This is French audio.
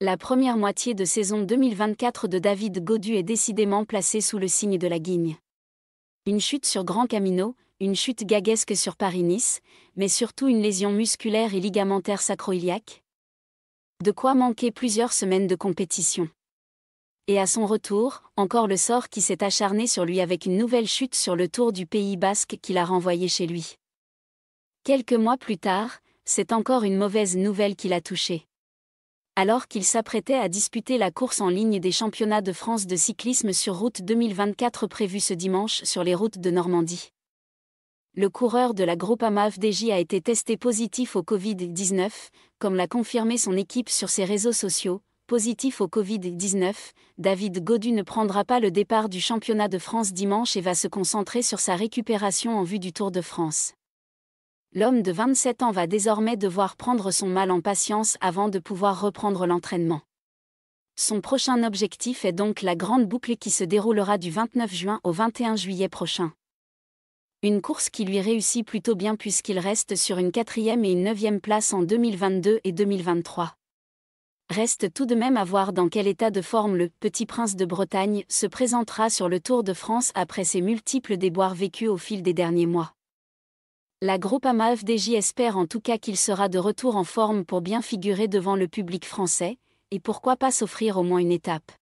La première moitié de saison 2024 de David Godu est décidément placée sous le signe de la guigne. Une chute sur Grand Camino, une chute gaguesque sur Paris-Nice, mais surtout une lésion musculaire et ligamentaire sacroiliaque. De quoi manquer plusieurs semaines de compétition. Et à son retour, encore le sort qui s'est acharné sur lui avec une nouvelle chute sur le tour du Pays basque qui l'a renvoyé chez lui. Quelques mois plus tard, c'est encore une mauvaise nouvelle qui l'a touché alors qu'il s'apprêtait à disputer la course en ligne des championnats de France de cyclisme sur route 2024 prévue ce dimanche sur les routes de Normandie. Le coureur de la Amaf FDJ a été testé positif au Covid-19, comme l'a confirmé son équipe sur ses réseaux sociaux. Positif au Covid-19, David Godu ne prendra pas le départ du championnat de France dimanche et va se concentrer sur sa récupération en vue du Tour de France l'homme de 27 ans va désormais devoir prendre son mal en patience avant de pouvoir reprendre l'entraînement. Son prochain objectif est donc la grande boucle qui se déroulera du 29 juin au 21 juillet prochain. Une course qui lui réussit plutôt bien puisqu'il reste sur une quatrième et une neuvième place en 2022 et 2023. Reste tout de même à voir dans quel état de forme le petit prince de Bretagne se présentera sur le Tour de France après ses multiples déboires vécus au fil des derniers mois. La groupe Dj espère en tout cas qu'il sera de retour en forme pour bien figurer devant le public français, et pourquoi pas s'offrir au moins une étape.